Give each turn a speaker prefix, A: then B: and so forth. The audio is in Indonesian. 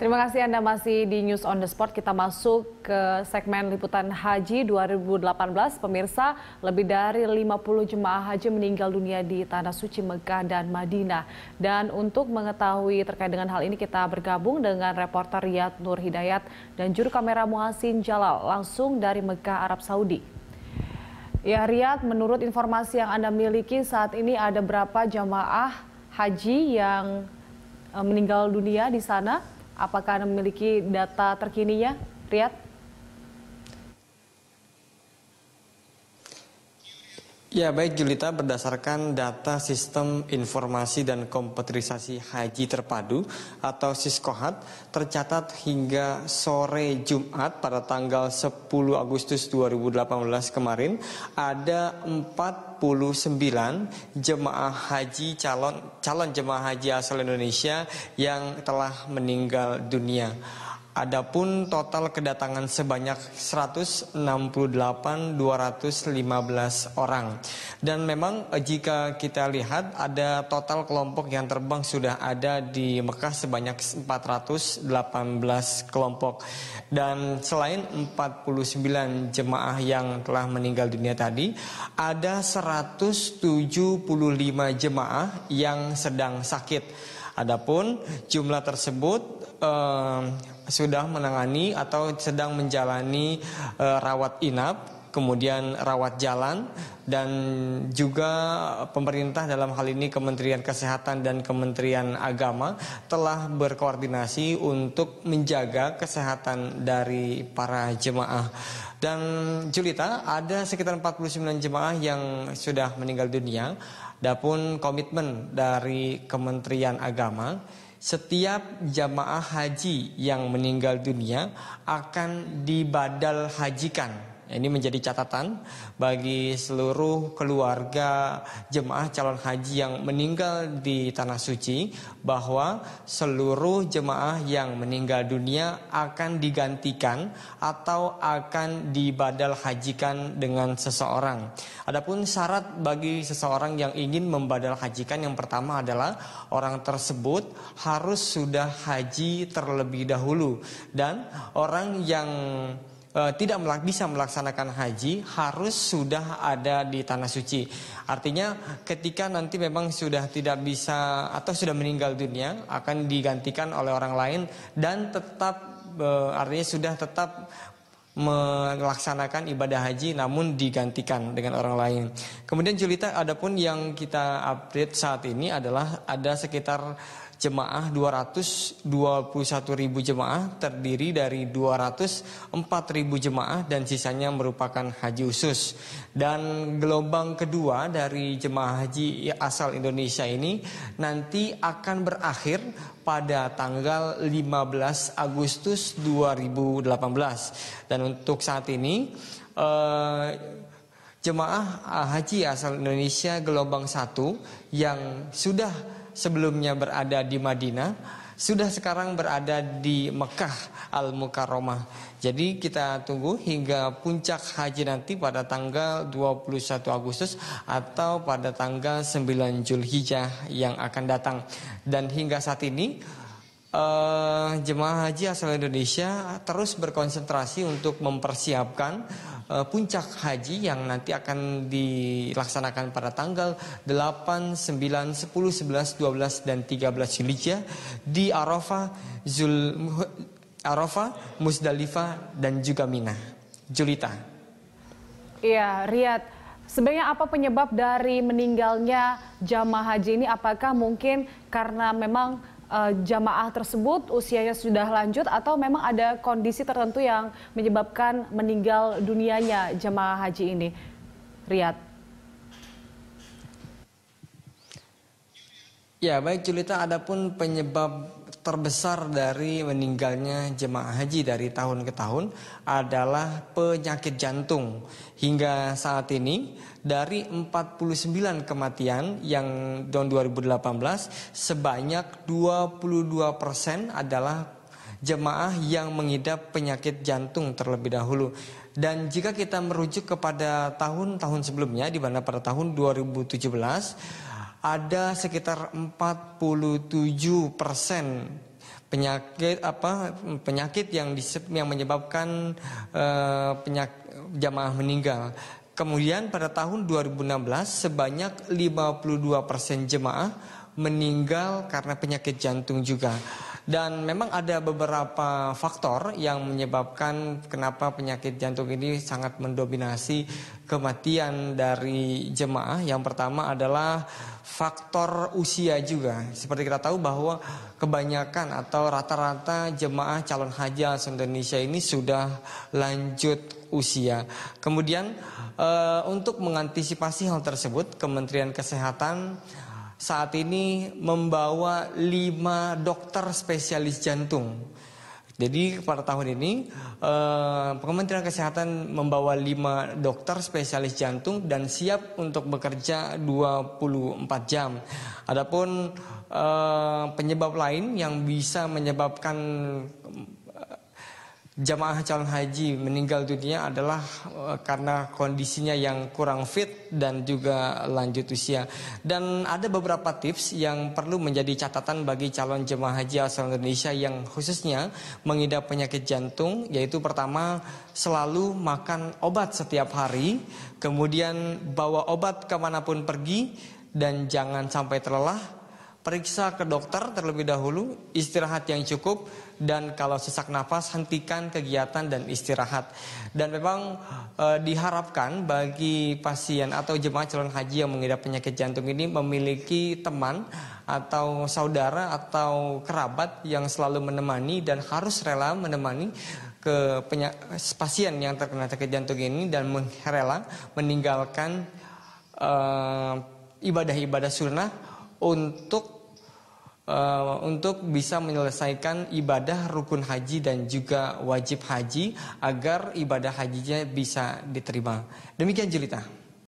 A: Terima kasih Anda masih di News on the Spot. Kita masuk ke segmen liputan haji 2018. Pemirsa, lebih dari 50 jemaah haji meninggal dunia di Tanah Suci Mekah dan Madinah. Dan untuk mengetahui terkait dengan hal ini, kita bergabung dengan reporter Riyad Nur Hidayat dan juru kamera Muhasin Jalal langsung dari Mekah, Arab Saudi. Ya Riyad, menurut informasi yang Anda miliki saat ini ada berapa jemaah haji yang eh, meninggal dunia di sana? Apakah Anda memiliki data terkininya, Riyad?
B: Ya baik Julita berdasarkan data sistem informasi dan komputerisasi haji terpadu atau SISKOHAT tercatat hingga sore Jumat pada tanggal 10 Agustus 2018 kemarin ada puluh sembilan jemaah haji calon calon jemaah haji asal Indonesia yang telah meninggal dunia. Adapun total kedatangan sebanyak 168.215 orang. Dan memang eh, jika kita lihat ada total kelompok yang terbang sudah ada di Mekah sebanyak 418 kelompok. Dan selain 49 jemaah yang telah meninggal dunia tadi, ada 175 jemaah yang sedang sakit. Adapun jumlah tersebut eh, sudah menangani atau sedang menjalani uh, rawat inap, kemudian rawat jalan dan juga pemerintah dalam hal ini Kementerian Kesehatan dan Kementerian Agama telah berkoordinasi untuk menjaga kesehatan dari para jemaah. Dan Julita, ada sekitar 49 jemaah yang sudah meninggal dunia. dapun komitmen dari Kementerian Agama setiap jamaah haji yang meninggal dunia akan dibadal hajikan ini menjadi catatan bagi seluruh keluarga jemaah calon haji yang meninggal di tanah suci bahwa seluruh jemaah yang meninggal dunia akan digantikan atau akan dibadal hajikan dengan seseorang. Adapun syarat bagi seseorang yang ingin membadal hajikan yang pertama adalah orang tersebut harus sudah haji terlebih dahulu dan orang yang Eh, tidak melak bisa melaksanakan haji harus sudah ada di tanah suci. Artinya ketika nanti memang sudah tidak bisa atau sudah meninggal dunia akan digantikan oleh orang lain dan tetap eh, artinya sudah tetap melaksanakan ibadah haji namun digantikan dengan orang lain. Kemudian Julita adapun yang kita update saat ini adalah ada sekitar jemaah 221 ribu jemaah terdiri dari 204 ribu jemaah dan sisanya merupakan haji usus Dan gelombang kedua dari jemaah haji asal Indonesia ini nanti akan berakhir pada tanggal 15 Agustus 2018. Dan untuk saat ini eh, jemaah eh, haji asal Indonesia gelombang 1 yang sudah sebelumnya berada di Madinah sudah sekarang berada di Mekah Al-Mukarramah. Jadi kita tunggu hingga puncak haji nanti pada tanggal 21 Agustus atau pada tanggal 9 Zulhijjah yang akan datang. Dan hingga saat ini uh, jemaah haji asal Indonesia terus berkonsentrasi untuk mempersiapkan uh, puncak haji yang nanti akan dilaksanakan pada tanggal 8, 9, 10, 11, 12 dan 13 Zulhijjah di Arafah, Zul Arafah, Musdalifah dan juga Mina. Julita.
A: Iya, Riyad. Sebenarnya apa penyebab dari meninggalnya jamaah haji ini? Apakah mungkin karena memang uh, jamaah tersebut usianya sudah lanjut atau memang ada kondisi tertentu yang menyebabkan meninggal dunianya jamaah haji ini? Riyad.
B: Ya, baik Julita, adapun penyebab terbesar dari meninggalnya jemaah haji dari tahun ke tahun adalah penyakit jantung. Hingga saat ini dari 49 kematian yang tahun 2018 sebanyak 22 persen adalah jemaah yang mengidap penyakit jantung terlebih dahulu. Dan jika kita merujuk kepada tahun-tahun sebelumnya di mana pada tahun 2017 ada sekitar 47 persen penyakit apa penyakit yang diseb, yang menyebabkan uh, penyak, jamaah meninggal. Kemudian pada tahun 2016 sebanyak 52 persen jemaah meninggal karena penyakit jantung juga. Dan memang ada beberapa faktor yang menyebabkan kenapa penyakit jantung ini sangat mendominasi kematian dari jemaah. Yang pertama adalah faktor usia juga. Seperti kita tahu bahwa kebanyakan atau rata-rata jemaah calon haji Indonesia ini sudah lanjut usia. Kemudian e, untuk mengantisipasi hal tersebut, Kementerian Kesehatan saat ini membawa lima dokter spesialis jantung. Jadi pada tahun ini eh, Kementerian Kesehatan membawa lima dokter spesialis jantung dan siap untuk bekerja 24 jam. Adapun eh, penyebab lain yang bisa menyebabkan jamaah calon haji meninggal dunia adalah eh, karena kondisinya yang kurang fit dan juga lanjut usia. Dan ada beberapa tips yang perlu menjadi catatan bagi calon jemaah haji asal Indonesia yang khususnya mengidap penyakit jantung yaitu pertama selalu makan obat setiap hari, kemudian bawa obat kemanapun pergi dan jangan sampai terlelah periksa ke dokter terlebih dahulu, istirahat yang cukup, dan kalau sesak nafas hentikan kegiatan dan istirahat. Dan memang e, diharapkan bagi pasien atau jemaah calon haji yang mengidap penyakit jantung ini memiliki teman atau saudara atau kerabat yang selalu menemani dan harus rela menemani ke pasien yang terkena sakit jantung ini dan rela meninggalkan e, ibadah-ibadah sunnah untuk uh, untuk bisa menyelesaikan ibadah rukun haji dan juga wajib haji agar ibadah hajinya bisa diterima. Demikian cerita.